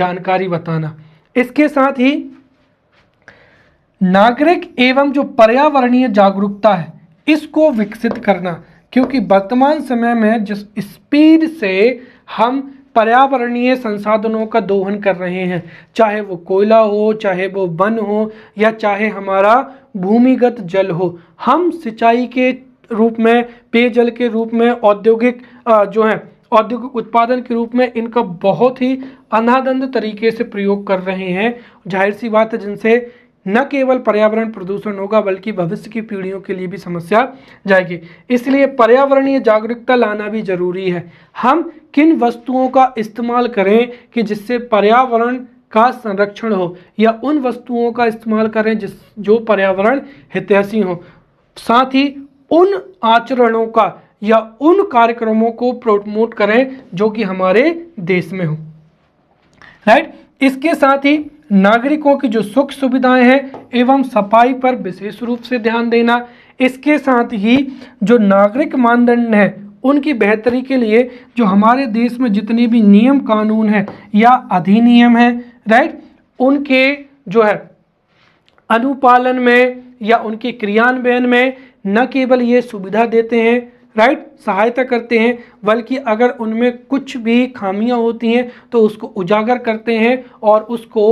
Speaker 1: जानकारी बताना इसके साथ ही नागरिक एवं जो पर्यावरणीय जागरूकता है इसको विकसित करना क्योंकि वर्तमान समय में जिस स्पीड से हम पर्यावरणीय संसाधनों का दोहन कर रहे हैं चाहे वो कोयला हो चाहे वो वन हो या चाहे हमारा भूमिगत जल हो हम सिंचाई के रूप में पेयजल के रूप में औद्योगिक जो है औद्योगिक उत्पादन के रूप में इनका बहुत ही अनादंद तरीके से प्रयोग कर रहे हैं जाहिर सी बात है जिनसे न केवल पर्यावरण प्रदूषण होगा बल्कि भविष्य की पीढ़ियों के लिए भी समस्या जाएगी इसलिए पर्यावरणीय जागरूकता लाना भी जरूरी है हम किन वस्तुओं का इस्तेमाल करें कि जिससे पर्यावरण का संरक्षण हो या उन वस्तुओं का इस्तेमाल करें जिस जो पर्यावरण हितैषी हो साथ ही उन आचरणों का या उन कार्यक्रमों को प्रोमोट करें जो कि हमारे देश में हो राइट इसके साथ ही नागरिकों की जो सुख सुविधाएं हैं एवं सफाई पर विशेष रूप से ध्यान देना इसके साथ ही जो नागरिक मानदंड हैं उनकी बेहतरी के लिए जो हमारे देश में जितने भी नियम कानून हैं या अधिनियम हैं राइट उनके जो है अनुपालन में या उनके क्रियान्वयन में न केवल ये सुविधा देते हैं राइट सहायता करते हैं बल्कि अगर उनमें कुछ भी खामियां होती हैं तो उसको उजागर करते हैं और उसको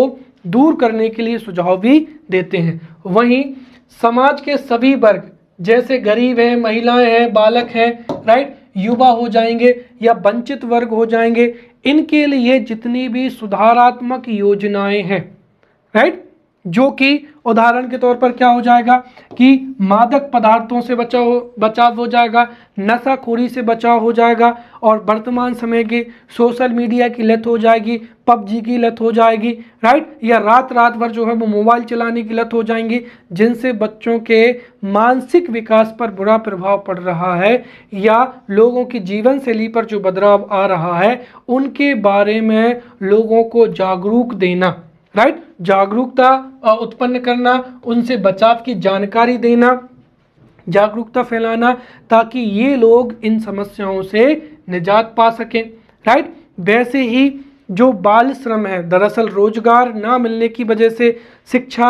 Speaker 1: दूर करने के लिए सुझाव भी देते हैं वहीं समाज के सभी वर्ग जैसे गरीब हैं महिलाएं हैं बालक हैं राइट युवा हो जाएंगे या वंचित वर्ग हो जाएंगे इनके लिए जितनी भी सुधारात्मक योजनाएं हैं राइट जो कि उदाहरण के तौर पर क्या हो जाएगा कि मादक पदार्थों से बचाव हो बचाव हो जाएगा नशाखोरी से बचाव हो जाएगा और वर्तमान समय के सोशल मीडिया की लत हो जाएगी पबजी की लत हो जाएगी राइट या रात रात भर जो है वो मोबाइल चलाने की लत हो जाएंगी जिनसे बच्चों के मानसिक विकास पर बुरा प्रभाव पड़ रहा है या लोगों की जीवन शैली पर जो बदलाव आ रहा है उनके बारे में लोगों को जागरूक देना राइट जागरूकता उत्पन्न करना उनसे बचाव की जानकारी देना जागरूकता फैलाना ताकि ये लोग इन समस्याओं से निजात पा सकें राइट वैसे ही जो बाल श्रम है दरअसल रोजगार ना मिलने की वजह से शिक्षा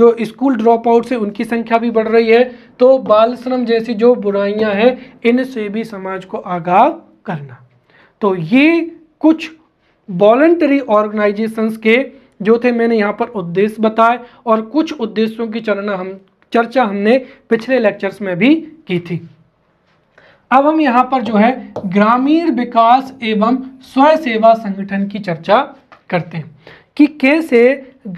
Speaker 1: जो स्कूल ड्रॉप आउट से उनकी संख्या भी बढ़ रही है तो बाल श्रम जैसी जो बुराइयां हैं इनसे भी समाज को आगाह करना तो ये कुछ वॉलंटरी ऑर्गेनाइजेशंस के जो थे मैंने यहाँ पर उद्देश्य बताए और कुछ उद्देश्यों की चरणा हम चर्चा हमने पिछले लेक्चर्स में भी की थी अब हम यहाँ पर जो है ग्रामीण विकास एवं स्वयं सेवा संगठन की चर्चा करते हैं कि कैसे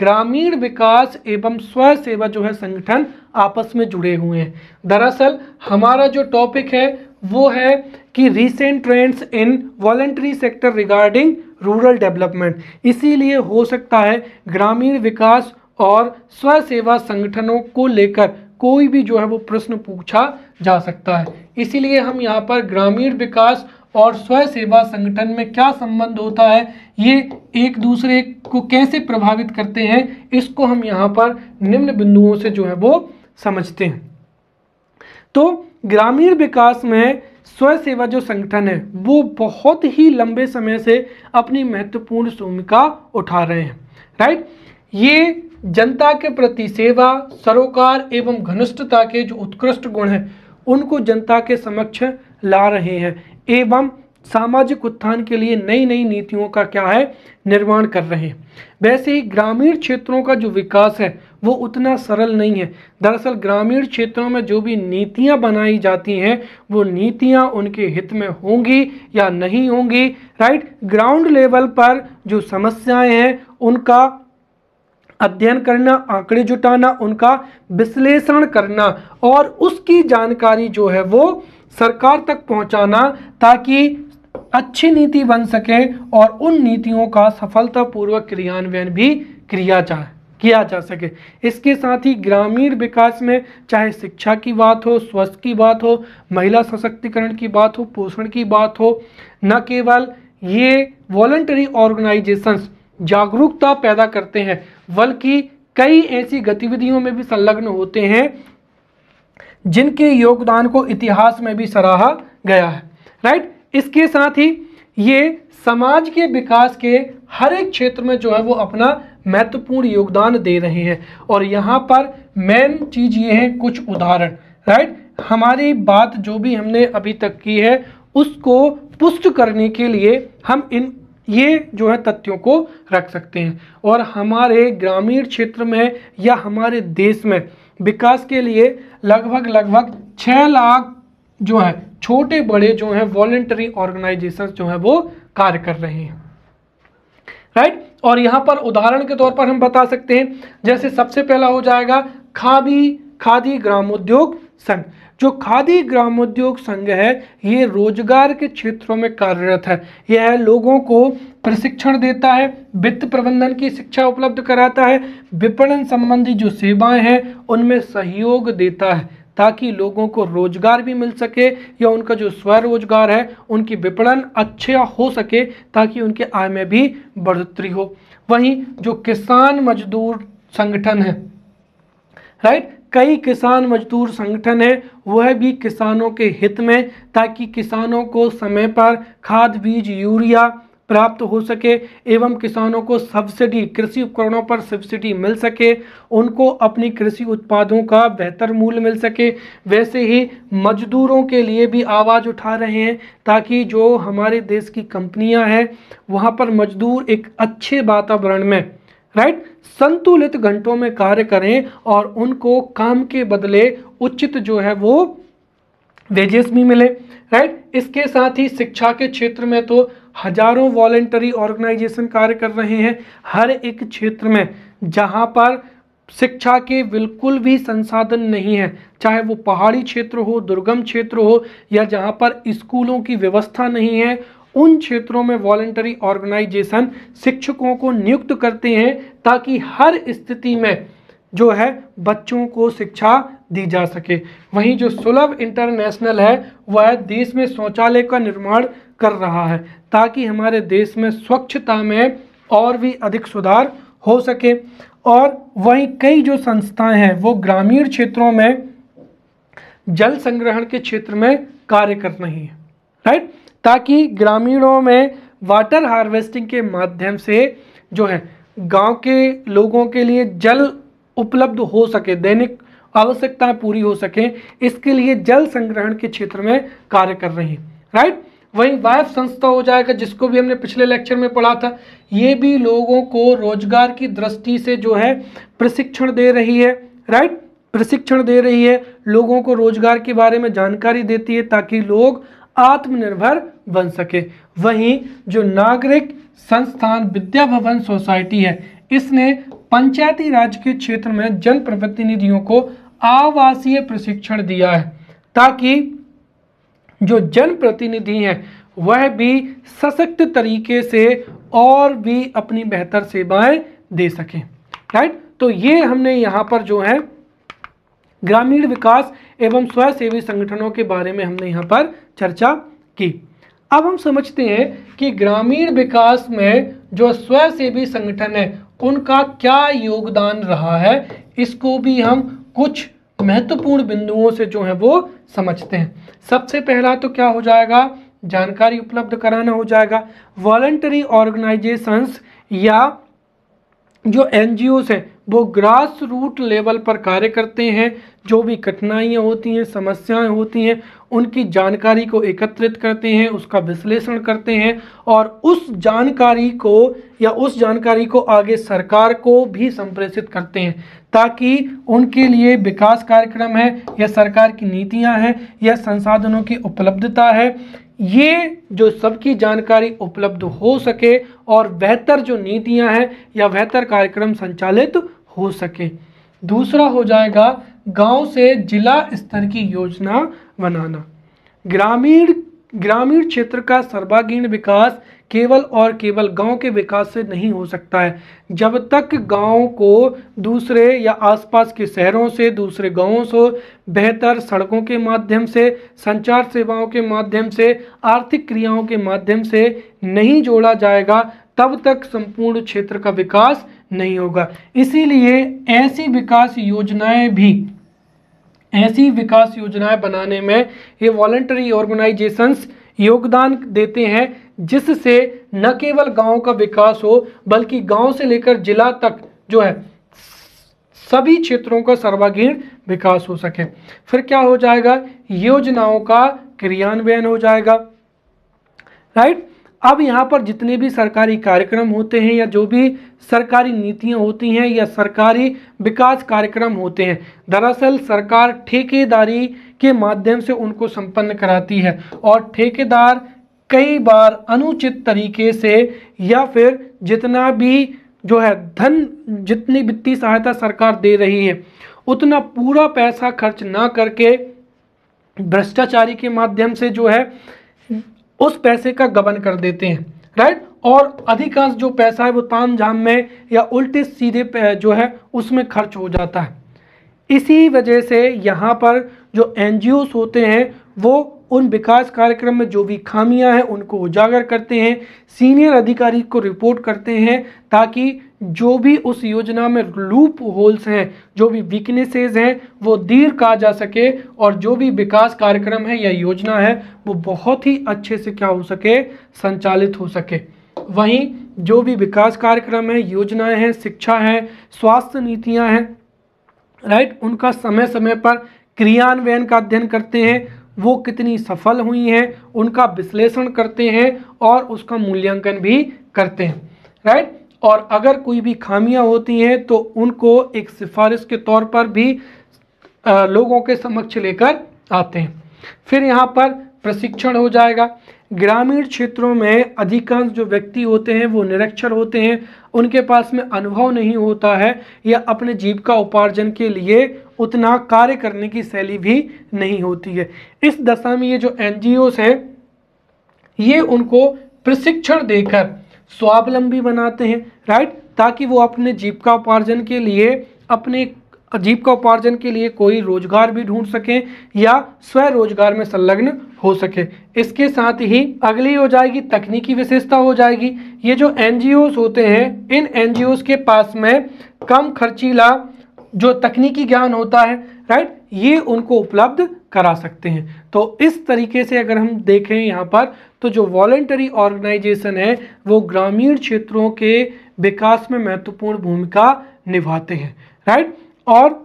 Speaker 1: ग्रामीण विकास एवं स्वयं सेवा जो है संगठन आपस में जुड़े हुए हैं दरअसल हमारा जो टॉपिक है वो है कि recent trends in voluntary sector regarding rural development इसीलिए हो सकता है ग्रामीण विकास और स्वसेवा संगठनों को लेकर कोई भी जो है वो प्रश्न पूछा जा सकता है इसीलिए हम यहाँ पर ग्रामीण विकास और स्वयं सेवा संगठन में क्या संबंध होता है ये एक दूसरे को कैसे प्रभावित करते हैं इसको हम यहाँ पर निम्न बिंदुओं से जो है वो समझते हैं तो ग्रामीण विकास में स्वयं सेवा जो संगठन है वो बहुत ही लंबे समय से अपनी महत्वपूर्ण भूमिका उठा रहे हैं राइट ये जनता के प्रति सेवा सरोकार एवं घनिष्ठता के जो उत्कृष्ट गुण हैं उनको जनता के समक्ष ला रहे हैं एवं सामाजिक उत्थान के लिए नई नई नीतियों का क्या है निर्माण कर रहे हैं वैसे ही ग्रामीण क्षेत्रों का जो विकास है वो उतना सरल नहीं है दरअसल ग्रामीण क्षेत्रों में जो भी नीतियाँ बनाई जाती हैं वो नीतियाँ उनके हित में होंगी या नहीं होंगी राइट ग्राउंड लेवल पर जो समस्याएं हैं उनका अध्ययन करना आंकड़े जुटाना उनका विश्लेषण करना और उसकी जानकारी जो है वो सरकार तक पहुंचाना ताकि अच्छी नीति बन सके और उन नीतियों का सफलतापूर्वक क्रियान्वयन भी किया जाए किया जा सके इसके साथ ही ग्रामीण विकास में चाहे शिक्षा की बात हो स्वास्थ्य की बात हो महिला सशक्तिकरण की बात हो पोषण की बात हो न केवल ये वॉलंटरी ऑर्गेनाइजेशंस जागरूकता पैदा करते हैं बल्कि कई ऐसी गतिविधियों में भी संलग्न होते हैं जिनके योगदान को इतिहास में भी सराहा गया है राइट इसके साथ ही ये समाज के विकास के हर एक क्षेत्र में जो है वो अपना महत्वपूर्ण योगदान दे रहे हैं और यहाँ पर मेन चीज़ ये है कुछ उदाहरण राइट हमारी बात जो भी हमने अभी तक की है उसको पुष्ट करने के लिए हम इन ये जो है तथ्यों को रख सकते हैं और हमारे ग्रामीण क्षेत्र में या हमारे देश में विकास के लिए लगभग लगभग छः लाख जो है छोटे बड़े जो हैं वॉलेंटरी ऑर्गेनाइजेशन जो है वो कार्य कर रहे हैं राइट और यहाँ पर उदाहरण के तौर पर हम बता सकते हैं जैसे सबसे पहला हो जाएगा खादी खादी ग्रामोद्योग संघ जो खादी ग्रामोद्योग संघ है ये रोजगार के क्षेत्रों में कार्यरत है यह लोगों को प्रशिक्षण देता है वित्त प्रबंधन की शिक्षा उपलब्ध कराता है विपणन संबंधी जो सेवाएं हैं उनमें सहयोग देता है ताकि लोगों को रोजगार भी मिल सके या उनका जो स्वरोजगार है उनकी विपणन अच्छे हो सके ताकि उनके आय में भी बढ़ोतरी हो वहीं जो किसान मजदूर संगठन है राइट कई किसान मजदूर संगठन है वह भी किसानों के हित में ताकि किसानों को समय पर खाद बीज यूरिया प्राप्त हो सके एवं किसानों को सब्सिडी कृषि उपकरणों पर सब्सिडी मिल सके उनको अपनी कृषि उत्पादों का बेहतर मूल्य मिल सके वैसे ही मजदूरों के लिए भी आवाज़ उठा रहे हैं ताकि जो हमारे देश की कंपनियां हैं वहां पर मजदूर एक अच्छे वातावरण में राइट संतुलित घंटों में कार्य करें और उनको काम के बदले उचित जो है वो वेजेस भी मिले राइट इसके साथ ही शिक्षा के क्षेत्र में तो हजारों वॉलेंटरी ऑर्गेनाइजेशन कार्य कर रहे हैं हर एक क्षेत्र में जहाँ पर शिक्षा के बिल्कुल भी संसाधन नहीं है चाहे वो पहाड़ी क्षेत्र हो दुर्गम क्षेत्र हो या जहाँ पर स्कूलों की व्यवस्था नहीं है उन क्षेत्रों में वॉलेंटरी ऑर्गेनाइजेशन शिक्षकों को नियुक्त करते हैं ताकि हर स्थिति में जो है बच्चों को शिक्षा दी जा सके वहीं जो सुलभ इंटरनेशनल है वह देश में शौचालय का निर्माण कर रहा है ताकि हमारे देश में स्वच्छता में और भी अधिक सुधार हो सके और वहीं कई जो संस्थाएं हैं वो ग्रामीण क्षेत्रों में जल संग्रहण के क्षेत्र में कार्य कर रही हैं राइट ताकि ग्रामीणों में वाटर हार्वेस्टिंग के माध्यम से जो है गांव के लोगों के लिए जल उपलब्ध हो सके दैनिक आवश्यकताएं पूरी हो सकें इसके लिए जल संग्रहण के क्षेत्र में कार्य कर रही हैं राइट वहीं वायफ संस्था हो जाएगा जिसको भी हमने पिछले लेक्चर में पढ़ा था ये भी लोगों को रोजगार की दृष्टि से जो है प्रशिक्षण दे रही है राइट प्रशिक्षण दे रही है लोगों को रोजगार के बारे में जानकारी देती है ताकि लोग आत्मनिर्भर बन सके वहीं जो नागरिक संस्थान विद्या भवन सोसाइटी है इसने पंचायती राज के क्षेत्र में जन प्रतिनिधियों को आवासीय प्रशिक्षण दिया है ताकि जो जनप्रतिनिधि हैं वह भी सशक्त तरीके से और भी अपनी बेहतर सेवाएं दे सकें राइट तो ये हमने यहाँ पर जो है ग्रामीण विकास एवं स्वयंसेवी संगठनों के बारे में हमने यहाँ पर चर्चा की अब हम समझते हैं कि ग्रामीण विकास में जो स्वयंसेवी संगठन है उनका क्या योगदान रहा है इसको भी हम कुछ महत्वपूर्ण बिंदुओं से जो है वो समझते हैं सबसे पहला तो क्या हो जाएगा जानकारी उपलब्ध कराना हो जाएगा वॉलंटरी ऑर्गेनाइजेशंस या जो एन हैं वो ग्रास रूट लेवल पर कार्य करते हैं जो भी कठिनाइयाँ होती हैं समस्याएं होती हैं उनकी जानकारी को एकत्रित करते हैं उसका विश्लेषण करते हैं और उस जानकारी को या उस जानकारी को आगे सरकार को भी संप्रेषित करते हैं ताकि उनके लिए विकास कार्यक्रम है या सरकार की नीतियां हैं या संसाधनों की उपलब्धता है ये जो सबकी जानकारी उपलब्ध हो सके और बेहतर जो नीतियां हैं या बेहतर कार्यक्रम संचालित हो सके दूसरा हो जाएगा गांव से जिला स्तर की योजना बनाना ग्रामीण ग्रामीण क्षेत्र का सर्वागीण विकास केवल और केवल गांव के विकास से नहीं हो सकता है जब तक गांव को दूसरे या आसपास के शहरों से दूसरे गांवों से बेहतर सड़कों के माध्यम से संचार सेवाओं के माध्यम से आर्थिक क्रियाओं के माध्यम से नहीं जोड़ा जाएगा तब तक संपूर्ण क्षेत्र का विकास नहीं होगा इसीलिए ऐसी विकास योजनाएं भी ऐसी विकास योजनाएं बनाने में ये वॉलंटरी ऑर्गेनाइजेशंस योगदान देते हैं जिससे न केवल गांव का विकास हो बल्कि गांव से लेकर जिला तक जो है सभी क्षेत्रों का सर्वागीण विकास हो सके फिर क्या हो जाएगा योजनाओं का क्रियान्वयन हो जाएगा राइट अब यहाँ पर जितने भी सरकारी कार्यक्रम होते हैं या जो भी सरकारी नीतियाँ होती हैं या सरकारी विकास कार्यक्रम होते हैं दरअसल सरकार ठेकेदारी के माध्यम से उनको संपन्न कराती है और ठेकेदार कई बार अनुचित तरीके से या फिर जितना भी जो है धन जितनी वित्तीय सहायता सरकार दे रही है उतना पूरा पैसा खर्च ना करके भ्रष्टाचारी के माध्यम से जो है उस पैसे का गबन कर देते हैं राइट और अधिकांश जो पैसा है वो ताम झाम में या उल्टे सीधे जो है उसमें खर्च हो जाता है इसी वजह से यहाँ पर जो एन होते हैं वो उन विकास कार्यक्रम में जो भी खामियां हैं उनको उजागर करते हैं सीनियर अधिकारी को रिपोर्ट करते हैं ताकि जो भी उस योजना में लूप होल्स हैं जो भी वीकनेसेस हैं वो दीर कहा जा सके और जो भी विकास कार्यक्रम है या योजना है वो बहुत ही अच्छे से क्या हो सके संचालित हो सके वहीं जो भी विकास कार्यक्रम है योजनाएं हैं शिक्षा है स्वास्थ्य नीतियां हैं राइट उनका समय समय पर क्रियान्वयन का अध्ययन करते हैं वो कितनी सफल हुई हैं उनका विश्लेषण करते हैं और उसका मूल्यांकन भी करते हैं राइट और अगर कोई भी खामियां होती हैं तो उनको एक सिफारिश के तौर पर भी आ, लोगों के समक्ष लेकर आते हैं फिर यहाँ पर प्रशिक्षण हो जाएगा ग्रामीण क्षेत्रों में अधिकांश जो व्यक्ति होते हैं वो निरक्षर होते हैं उनके पास में अनुभव नहीं होता है या अपने जीविका उपार्जन के लिए उतना कार्य करने की शैली भी नहीं होती है इस दशा में ये जो एन हैं ये उनको प्रशिक्षण देकर स्वावलंबी बनाते हैं राइट ताकि वो अपने जीविका उपार्जन के लिए अपने जीविका उपार्जन के लिए कोई रोजगार भी ढूंढ सकें या स्वरोजगार में संलग्न हो सके इसके साथ ही अगली हो जाएगी तकनीकी विशेषता हो जाएगी ये जो एन होते हैं इन एन के पास में कम खर्चीला जो तकनीकी ज्ञान होता है राइट ये उनको उपलब्ध करा सकते हैं तो इस तरीके से अगर हम देखें यहाँ पर तो जो वॉलेंटरी ऑर्गेनाइजेशन है वो ग्रामीण क्षेत्रों के विकास में महत्वपूर्ण भूमिका निभाते हैं राइट और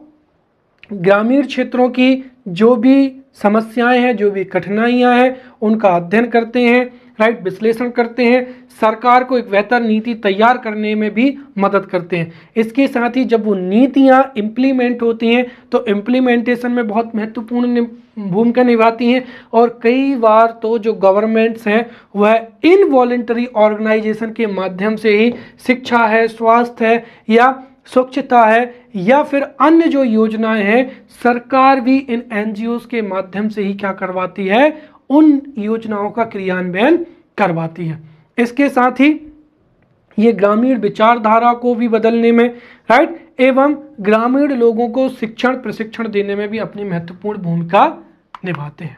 Speaker 1: ग्रामीण क्षेत्रों की जो भी समस्याएं हैं जो भी कठिनाइयां हैं उनका अध्ययन करते हैं राइट विश्लेषण करते हैं सरकार को एक बेहतर नीति तैयार करने में भी मदद करते हैं इसके साथ ही जब वो नीतियाँ इम्प्लीमेंट होती हैं तो इम्प्लीमेंटेशन में बहुत महत्वपूर्ण भूमिका निभाती हैं और कई बार तो जो गवर्नमेंट्स हैं वह इनवॉलेंटरी ऑर्गेनाइजेशन के माध्यम से ही शिक्षा है स्वास्थ्य है या स्वच्छता है या फिर अन्य जो योजनाएं हैं सरकार भी इन एनजीओस के माध्यम से ही क्या करवाती है उन योजनाओं का क्रियान्वयन करवाती है इसके साथ ही ये ग्रामीण विचारधारा को भी बदलने में राइट एवं ग्रामीण लोगों को शिक्षण प्रशिक्षण देने में भी अपनी महत्वपूर्ण भूमिका निभाते हैं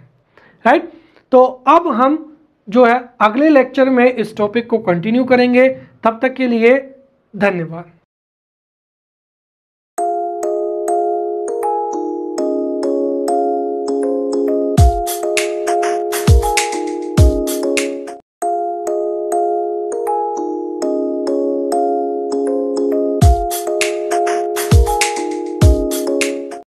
Speaker 1: राइट तो अब हम जो है अगले लेक्चर में इस टॉपिक को कंटिन्यू करेंगे तब तक के लिए धन्यवाद